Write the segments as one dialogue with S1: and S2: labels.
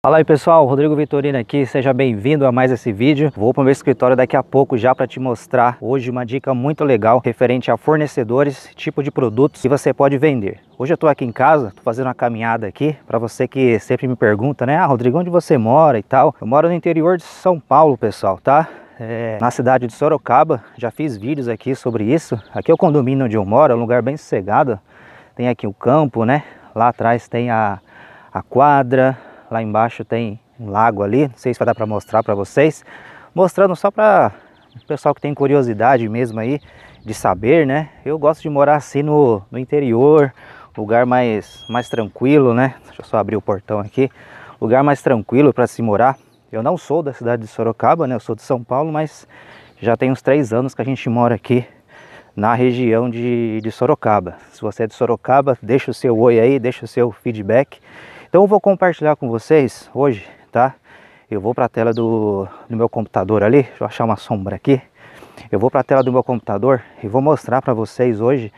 S1: Fala aí pessoal, Rodrigo Vitorino aqui, seja bem-vindo a mais esse vídeo. Vou para o meu escritório daqui a pouco já para te mostrar hoje uma dica muito legal referente a fornecedores, tipo de produtos que você pode vender. Hoje eu estou aqui em casa, estou fazendo uma caminhada aqui, para você que sempre me pergunta, né? Ah, Rodrigo, onde você mora e tal? Eu moro no interior de São Paulo, pessoal, tá? É, na cidade de Sorocaba, já fiz vídeos aqui sobre isso. Aqui é o condomínio onde eu moro, é um lugar bem sossegado. Tem aqui o campo, né? Lá atrás tem a, a quadra, Lá embaixo tem um lago ali, não sei se vai dar para mostrar para vocês. Mostrando só para o pessoal que tem curiosidade mesmo aí de saber, né? Eu gosto de morar assim no, no interior, lugar mais, mais tranquilo, né? Deixa eu só abrir o portão aqui. Lugar mais tranquilo para se morar. Eu não sou da cidade de Sorocaba, né? Eu sou de São Paulo, mas já tem uns três anos que a gente mora aqui na região de, de Sorocaba. Se você é de Sorocaba, deixa o seu oi aí, deixa o seu feedback. Então eu vou compartilhar com vocês hoje, tá? Eu vou para a tela do, do, meu computador ali, deixa eu achar uma sombra aqui. Eu vou para a tela do meu computador e vou mostrar para vocês hoje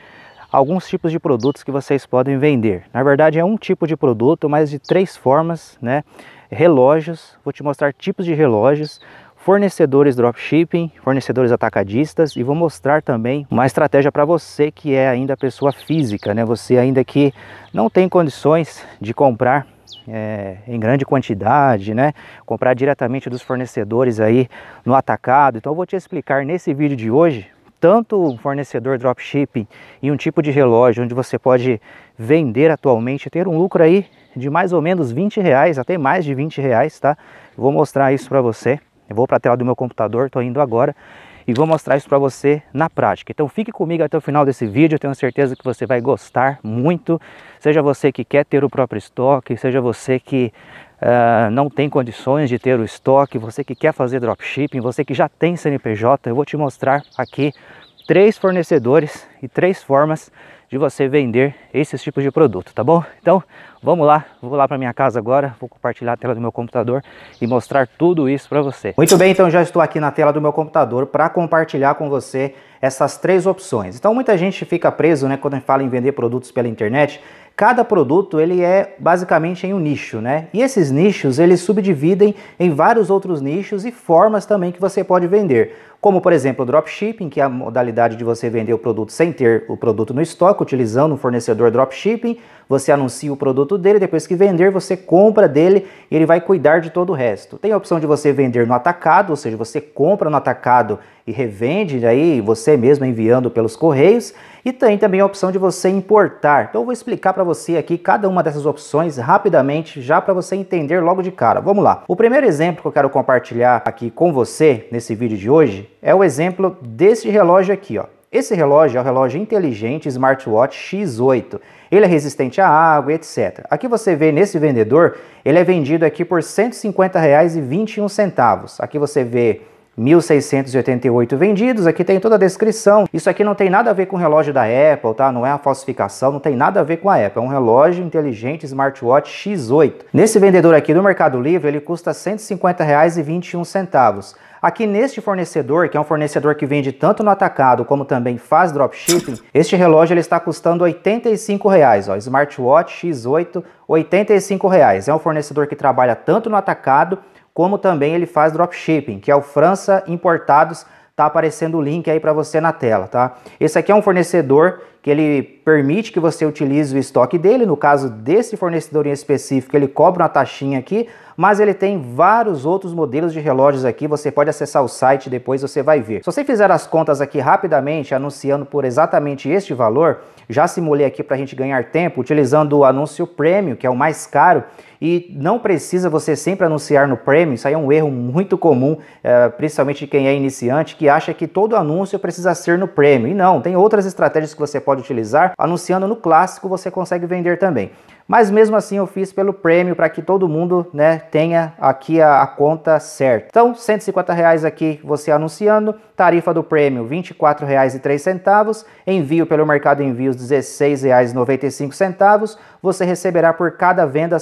S1: alguns tipos de produtos que vocês podem vender. Na verdade é um tipo de produto, mas de três formas, né? Relógios, vou te mostrar tipos de relógios, fornecedores dropshipping, fornecedores atacadistas e vou mostrar também uma estratégia para você que é ainda pessoa física, né? Você ainda que não tem condições de comprar é, em grande quantidade, né? Comprar diretamente dos fornecedores aí no atacado. Então eu vou te explicar nesse vídeo de hoje tanto um fornecedor dropshipping e um tipo de relógio onde você pode vender atualmente ter um lucro aí de mais ou menos 20 reais, até mais de 20 reais, tá? Vou mostrar isso para você eu vou para a tela do meu computador, estou indo agora e vou mostrar isso para você na prática. Então fique comigo até o final desse vídeo, tenho certeza que você vai gostar muito. Seja você que quer ter o próprio estoque, seja você que uh, não tem condições de ter o estoque, você que quer fazer dropshipping, você que já tem CNPJ, eu vou te mostrar aqui três fornecedores e três formas de você vender esses tipos de produto, tá bom? Então vamos lá, vou lá para minha casa agora, vou compartilhar a tela do meu computador e mostrar tudo isso para você. Muito bem, então já estou aqui na tela do meu computador para compartilhar com você essas três opções. Então muita gente fica preso, né, quando fala em vender produtos pela internet. Cada produto ele é basicamente em um nicho, né? E esses nichos eles subdividem em vários outros nichos e formas também que você pode vender como por exemplo o dropshipping, que é a modalidade de você vender o produto sem ter o produto no estoque, utilizando um fornecedor dropshipping, você anuncia o produto dele, depois que vender, você compra dele e ele vai cuidar de todo o resto. Tem a opção de você vender no atacado, ou seja, você compra no atacado e revende aí você mesmo enviando pelos correios, e tem também a opção de você importar. Então eu vou explicar para você aqui cada uma dessas opções rapidamente, já para você entender logo de cara. Vamos lá. O primeiro exemplo que eu quero compartilhar aqui com você nesse vídeo de hoje é o exemplo desse relógio aqui, ó. Esse relógio é o relógio inteligente Smartwatch X8. Ele é resistente à água, etc. Aqui você vê nesse vendedor, ele é vendido aqui por R$ 150,21. Aqui você vê 1.688 vendidos, aqui tem toda a descrição. Isso aqui não tem nada a ver com o relógio da Apple, tá? Não é a falsificação, não tem nada a ver com a Apple. É um relógio inteligente smartwatch X8. Nesse vendedor aqui do Mercado Livre, ele custa R$ 150,21. Aqui neste fornecedor, que é um fornecedor que vende tanto no atacado como também faz dropshipping, este relógio ele está custando R$ 85,00, ó, smartwatch X8, R$ 85,00. É um fornecedor que trabalha tanto no atacado como também ele faz dropshipping, que é o França Importados, tá aparecendo o link aí para você na tela, tá? Esse aqui é um fornecedor que ele permite que você utilize o estoque dele. No caso desse fornecedor em específico, ele cobra uma taxinha aqui, mas ele tem vários outros modelos de relógios aqui. Você pode acessar o site depois, você vai ver. Se você fizer as contas aqui rapidamente, anunciando por exatamente este valor, já simulei aqui para a gente ganhar tempo, utilizando o anúncio prêmio, que é o mais caro, e não precisa você sempre anunciar no prêmio, isso aí é um erro muito comum, eh, principalmente quem é iniciante, que acha que todo anúncio precisa ser no prêmio. E não, tem outras estratégias que você pode pode utilizar. Anunciando no clássico, você consegue vender também. Mas mesmo assim eu fiz pelo prêmio para que todo mundo né, tenha aqui a, a, conta certa. Então, 150 reais aqui você anunciando, tarifa do prêmio três centavos envio pelo mercado envios R$ centavos você receberá por cada venda R$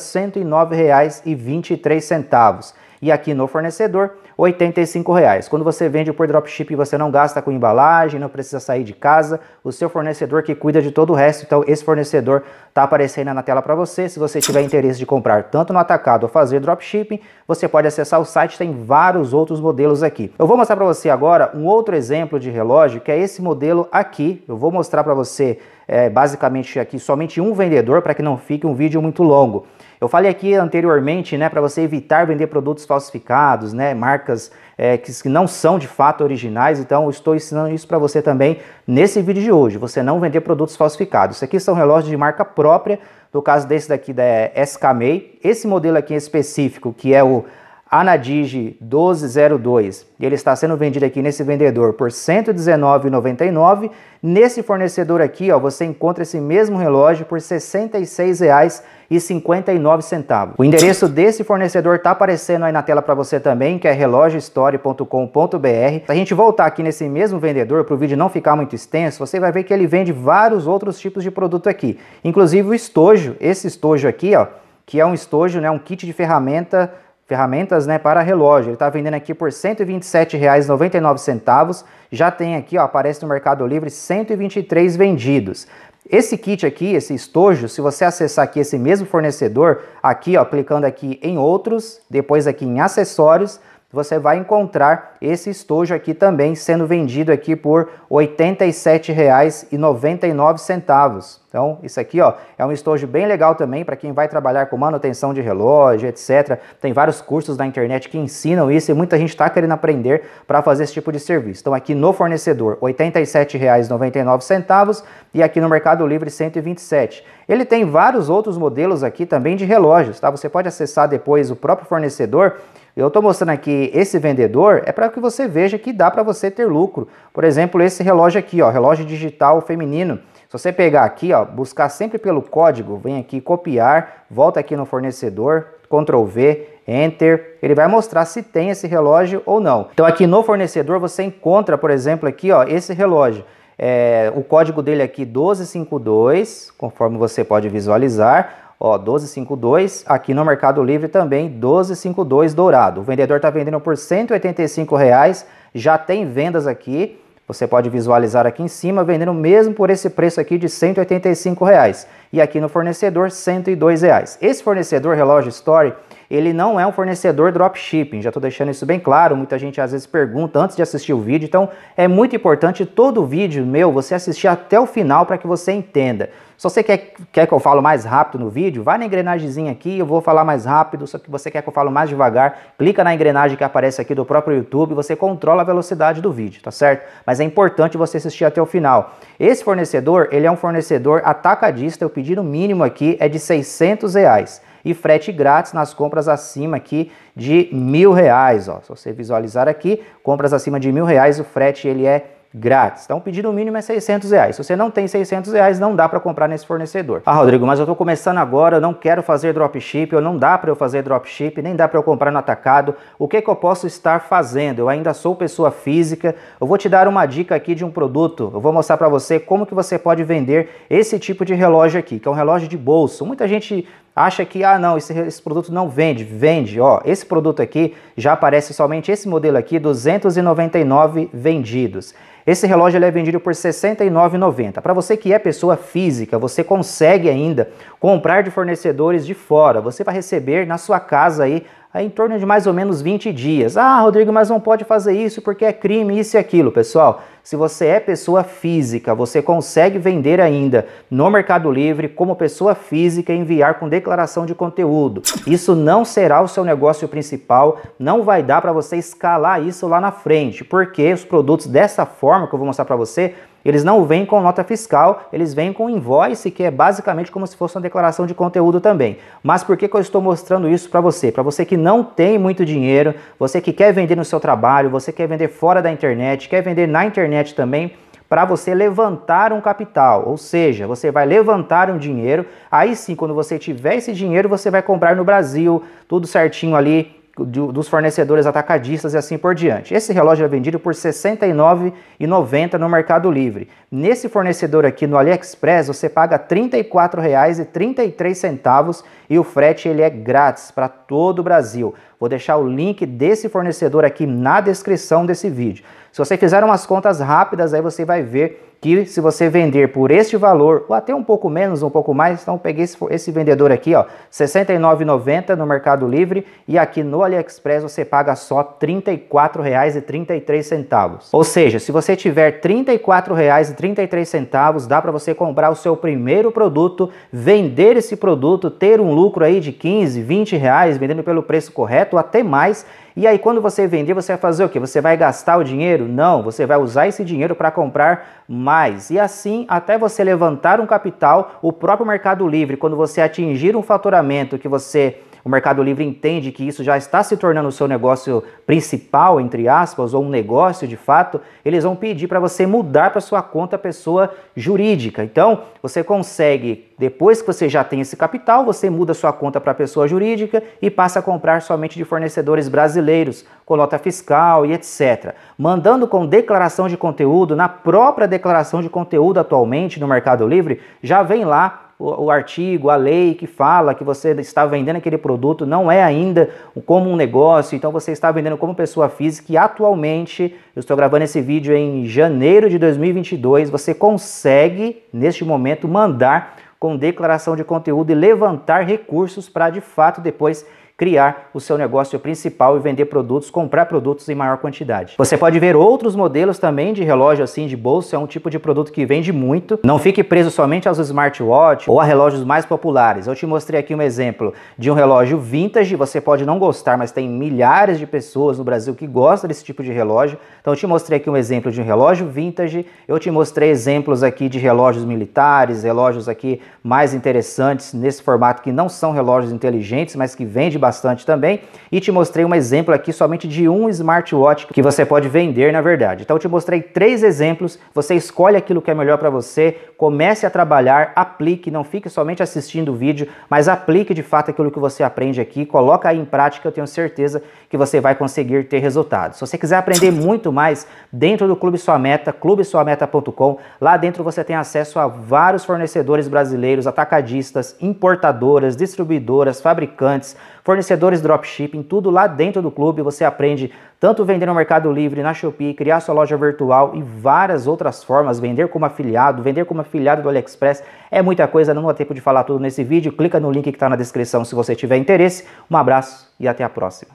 S1: centavos E aqui no fornecedor, 85 reais. Quando você vende por dropship, você não gasta com embalagem, não precisa sair de casa, o seu fornecedor que cuida de todo o resto, então esse fornecedor está aparecendo na tela para você. Se você tiver interesse de comprar tanto no atacado ou fazer dropshipping, você pode acessar o site, tem vários outros modelos aqui. Eu vou mostrar para você agora um outro exemplo de relógio, que é esse modelo aqui. Eu vou mostrar para você é, basicamente aqui somente um vendedor para que não fique um vídeo muito longo. Eu falei aqui anteriormente, né, para você evitar vender produtos falsificados, né, marcas é, que, que não são de fato originais, então estou ensinando isso para você também nesse vídeo de hoje, você não vender produtos falsificados. Isso aqui são relógios de marca própria, no caso desse daqui da é, SKMEI, esse modelo aqui em específico, que é o Anadige 1202. Ele está sendo vendido aqui nesse vendedor por R$ 119,99. Nesse fornecedor aqui, ó, você encontra esse mesmo relógio por R$ 66,59. O endereço desse fornecedor está aparecendo aí na tela para você também, que é relogiostory.com.br. Se a gente voltar aqui nesse mesmo vendedor, para o vídeo não ficar muito extenso, você vai ver que ele vende vários outros tipos de produto aqui. Inclusive o estojo, esse estojo aqui, ó, que é um estojo, né, um kit de ferramenta ferramentas né, para relógio. Ele está vendendo aqui por R$ 127,99. Já tem aqui, ó, aparece no Mercado Livre, 123 vendidos. Esse kit aqui, esse estojo, se você acessar aqui esse mesmo fornecedor, aqui ó, clicando aqui em outros, depois aqui em acessórios, você vai encontrar esse estojo aqui também sendo vendido aqui por R$ 87,99. Então, isso aqui ó, é um estojo bem legal também para quem vai trabalhar com manutenção de relógio, etc. Tem vários cursos na internet que ensinam isso e muita gente está querendo aprender para fazer esse tipo de serviço. Então, aqui no fornecedor, R$ 87,99 e aqui no Mercado Livre, R$ 127. Ele tem vários outros modelos aqui também de relógios, tá? Você pode acessar depois o próprio fornecedor eu estou mostrando aqui esse vendedor é para que você veja que dá para você ter lucro. Por exemplo, esse relógio aqui, ó, relógio digital feminino. Se você pegar aqui, ó, buscar sempre pelo código, vem aqui copiar, volta aqui no fornecedor, Ctrl V, Enter, ele vai mostrar se tem esse relógio ou não. Então aqui no fornecedor você encontra, por exemplo, aqui ó, esse relógio. É, o código dele é aqui 1252, conforme você pode visualizar. Ó, 12,52, aqui no Mercado Livre também 12,52 dourado. O vendedor está vendendo por R$ reais já tem vendas aqui. Você pode visualizar aqui em cima, vendendo mesmo por esse preço aqui de R$ reais E aqui no fornecedor, R$ reais Esse fornecedor Relógio Story ele não é um fornecedor dropshipping. Já estou deixando isso bem claro, muita gente às vezes pergunta antes de assistir o vídeo, então é muito importante todo vídeo meu você assistir até o final para que você entenda. Se você quer, quer que eu falo mais rápido no vídeo, vai na engrenagemzinha aqui, eu vou falar mais rápido. Se você quer que eu falo mais devagar, clica na engrenagem que aparece aqui do próprio YouTube, você controla a velocidade do vídeo, tá certo? Mas é importante você assistir até o final. Esse fornecedor, ele é um fornecedor atacadista, eu pedi no mínimo aqui é de 600 reais e frete grátis nas compras acima aqui de mil reais. Ó. Se você visualizar aqui, compras acima de mil reais, o frete ele é grátis. Então o pedido mínimo é 600 reais. Se você não tem 600 reais, não dá para comprar nesse fornecedor. Ah, Rodrigo, mas eu estou começando agora, eu não quero fazer dropship, ou não dá para eu fazer dropship, nem dá para eu comprar no atacado. O que, que eu posso estar fazendo? Eu ainda sou pessoa física. Eu vou te dar uma dica aqui de um produto. Eu vou mostrar para você como que você pode vender esse tipo de relógio aqui, que é um relógio de bolso. Muita gente acha que, ah, não, esse, esse produto não vende. Vende, ó, esse produto aqui já aparece somente esse modelo aqui, 299 vendidos. Esse relógio ele é vendido por 69,90. Para você que é pessoa física, você consegue ainda comprar de fornecedores de fora. Você vai receber na sua casa aí em torno de mais ou menos 20 dias. Ah, Rodrigo, mas não pode fazer isso porque é crime, isso e aquilo. Pessoal, se você é pessoa física, você consegue vender ainda no Mercado Livre como pessoa física e enviar com declaração de conteúdo. Isso não será o seu negócio principal, não vai dar para você escalar isso lá na frente, porque os produtos dessa forma que eu vou mostrar para você eles não vêm com nota fiscal, eles vêm com invoice, que é basicamente como se fosse uma declaração de conteúdo também. Mas por que, que eu estou mostrando isso para você? Para você que não tem muito dinheiro, você que quer vender no seu trabalho, você quer vender fora da internet, quer vender na internet também, para você levantar um capital, ou seja, você vai levantar um dinheiro, aí sim, quando você tiver esse dinheiro, você vai comprar no Brasil, tudo certinho ali, dos fornecedores atacadistas e assim por diante. Esse relógio é vendido por R$ 69,90 no Mercado Livre. Nesse fornecedor aqui no AliExpress, você paga R$ 34,33 e o frete ele é grátis para todo o Brasil. Vou deixar o link desse fornecedor aqui na descrição desse vídeo. Se você fizer umas contas rápidas, aí você vai ver que se você vender por este valor, ou até um pouco menos, um pouco mais, então peguei esse, esse vendedor aqui, ó, R$ 69,90 no Mercado Livre e aqui no AliExpress você paga só R$ 34,33. Ou seja, se você tiver R$ 34,33, dá para você comprar o seu primeiro produto, vender esse produto, ter um lucro aí de 15, 20 reais, vendendo pelo preço correto, até mais, e aí, quando você vender, você vai fazer o quê? Você vai gastar o dinheiro? Não, você vai usar esse dinheiro para comprar mais. E assim, até você levantar um capital, o próprio Mercado Livre, quando você atingir um faturamento que você o Mercado Livre entende que isso já está se tornando o seu negócio principal, entre aspas, ou um negócio de fato, eles vão pedir para você mudar para sua conta pessoa jurídica. Então, você consegue, depois que você já tem esse capital, você muda sua conta para pessoa jurídica e passa a comprar somente de fornecedores brasileiros, com nota fiscal e etc. Mandando com declaração de conteúdo, na própria declaração de conteúdo atualmente no Mercado Livre, já vem lá o, o artigo, a lei que fala que você está vendendo aquele produto, não é ainda como um negócio, então você está vendendo como pessoa física e atualmente, eu estou gravando esse vídeo em janeiro de 2022, você consegue, neste momento, mandar com declaração de conteúdo e levantar recursos para de fato depois criar o seu negócio principal e vender produtos, comprar produtos em maior quantidade. Você pode ver outros modelos também de relógio assim de bolsa, é um tipo de produto que vende muito. Não fique preso somente aos smartwatch ou a relógios mais populares. Eu te mostrei aqui um exemplo de um relógio vintage, você pode não gostar, mas tem milhares de pessoas no Brasil que gostam desse tipo de relógio. Então eu te mostrei aqui um exemplo de um relógio vintage, eu te mostrei exemplos aqui de relógios militares, relógios aqui mais interessantes nesse formato que não são relógios inteligentes, mas que vende bastante bastante também e te mostrei um exemplo aqui somente de um smartwatch que você pode vender na verdade. Então eu te mostrei três exemplos, você escolhe aquilo que é melhor para você, comece a trabalhar, aplique, não fique somente assistindo o vídeo, mas aplique de fato aquilo que você aprende aqui, coloca aí em prática, eu tenho certeza que você vai conseguir ter resultados. Se você quiser aprender muito mais dentro do Clube Sua Meta, clubesuameta.com, lá dentro você tem acesso a vários fornecedores brasileiros, atacadistas, importadoras, distribuidoras, fabricantes, fornecedores dropshipping, tudo lá dentro do clube. Você aprende tanto vender no Mercado Livre, na Shopee, criar sua loja virtual e várias outras formas, vender como afiliado, vender como afiliado do AliExpress. É muita coisa, não dá tempo de falar tudo nesse vídeo. Clica no link que está na descrição se você tiver interesse. Um abraço e até a próxima.